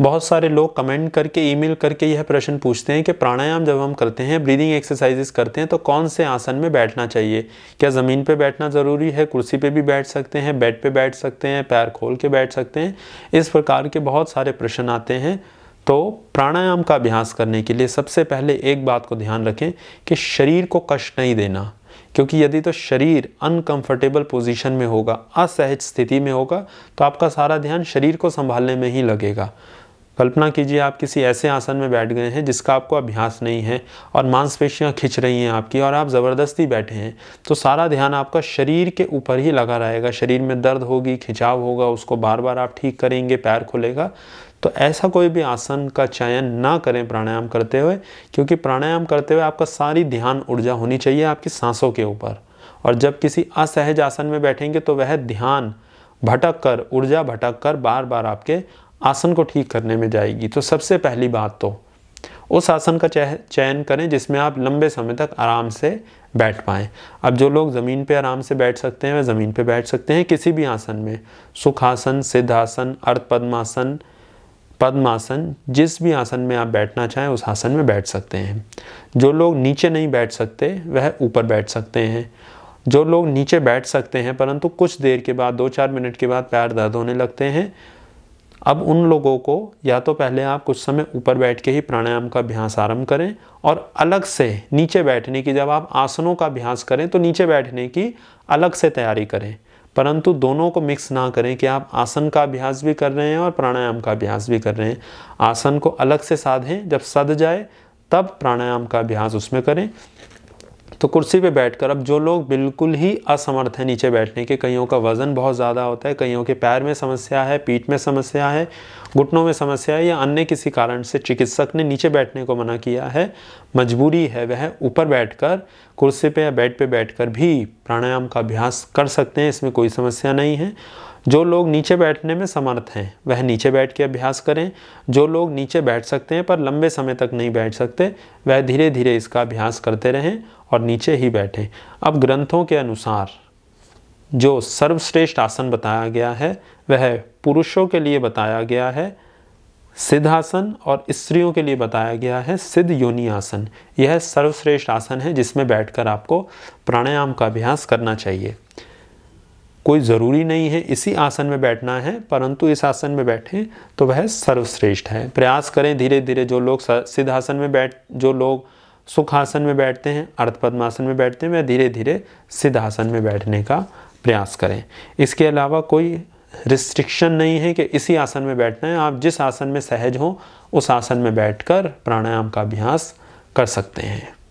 बहुत सारे लोग कमेंट करके ईमेल करके यह प्रश्न पूछते हैं कि प्राणायाम जब हम करते हैं ब्रीदिंग एक्सरसाइजेस करते हैं तो कौन से आसन में बैठना चाहिए क्या ज़मीन पे बैठना ज़रूरी है कुर्सी पे भी बैठ सकते हैं बेड पे बैठ सकते हैं पैर खोल के बैठ सकते हैं इस प्रकार के बहुत सारे प्रश्न आते हैं तो प्राणायाम का अभ्यास करने के लिए सबसे पहले एक बात को ध्यान रखें कि शरीर को कष्ट नहीं देना क्योंकि यदि तो शरीर अनकंफर्टेबल पोजीशन में होगा असहज स्थिति में होगा तो आपका सारा ध्यान शरीर को संभालने में ही लगेगा कल्पना कीजिए आप किसी ऐसे आसन में बैठ गए हैं जिसका आपको अभ्यास नहीं है और मांसपेशियां खिंच रही हैं आपकी और आप ज़बरदस्ती बैठे हैं तो सारा ध्यान आपका शरीर के ऊपर ही लगा रहेगा शरीर में दर्द होगी खिंचाव होगा उसको बार बार आप ठीक करेंगे पैर खुलेगा तो ऐसा कोई भी आसन का चयन ना करें प्राणायाम करते हुए क्योंकि प्राणायाम करते हुए आपका सारी ध्यान ऊर्जा होनी चाहिए आपकी सांसों के ऊपर और जब किसी असहज आसन में बैठेंगे तो वह ध्यान भटक कर ऊर्जा भटक कर बार बार आपके आसन को ठीक करने में जाएगी तो सबसे पहली बात तो उस आसन का चयन करें जिसमें आप लंबे समय तक आराम से बैठ पाएँ अब जो लोग ज़मीन पर आराम से बैठ सकते हैं वह ज़मीन पर बैठ सकते हैं किसी भी आसन में सुखासन सिद्धासन अर्ध पद्मासन पद्मासन जिस भी आसन में आप बैठना चाहें उस आसन में बैठ सकते हैं जो लोग नीचे नहीं बैठ सकते वह ऊपर बैठ सकते हैं जो लोग नीचे बैठ सकते हैं परंतु कुछ देर के बाद दो चार मिनट के बाद पैर दर्द होने लगते हैं अब उन लोगों को या तो पहले आप कुछ समय ऊपर बैठ के ही प्राणायाम का अभ्यास आरंभ करें और अलग से नीचे बैठने की जब आप आसनों का अभ्यास करें तो नीचे बैठने की अलग से तैयारी करें परंतु दोनों को मिक्स ना करें कि आप आसन का अभ्यास भी कर रहे हैं और प्राणायाम का अभ्यास भी कर रहे हैं आसन को अलग से साधें जब सद जाए तब प्राणायाम का अभ्यास उसमें करें तो कुर्सी पे बैठकर अब जो लोग बिल्कुल ही असमर्थ हैं नीचे बैठने के कईयों का वज़न बहुत ज़्यादा होता है कईयों के पैर में समस्या है पीठ में समस्या है घुटनों में समस्या है या अन्य किसी कारण से चिकित्सक ने नीचे बैठने को मना किया है मजबूरी है वह ऊपर बैठकर कुर्सी पे या बेड पे बैठकर भी प्राणायाम का अभ्यास कर सकते हैं इसमें कोई समस्या नहीं है जो लोग नीचे बैठने में समर्थ हैं वह नीचे बैठ के अभ्यास करें जो लोग नीचे बैठ सकते हैं पर लंबे समय तक नहीं बैठ सकते वह धीरे धीरे इसका अभ्यास करते रहें और नीचे ही बैठें अब ग्रंथों के अनुसार जो सर्वश्रेष्ठ आसन बताया गया है वह पुरुषों के लिए बताया गया है सिद्धासन और स्त्रियों के लिए बताया गया है सिद्ध योनि आसन यह सर्वश्रेष्ठ आसन है जिसमें बैठकर आपको प्राणायाम का अभ्यास करना चाहिए कोई ज़रूरी नहीं है इसी आसन में बैठना है परंतु इस आसन में बैठें तो वह सर्वश्रेष्ठ है प्रयास करें धीरे धीरे जो लोग सिद्ध आसन में बैठ जो लोग सुख आसन में बैठते हैं अर्थ पद्मासन में बैठते हैं वह धीरे धीरे सिद्ध आसन में बैठने का प्रयास करें इसके अलावा कोई रिस्ट्रिक्शन नहीं है कि इसी आसन में बैठना है आप जिस आसन में सहज हों उस आसन में बैठकर प्राणायाम का अभ्यास कर सकते हैं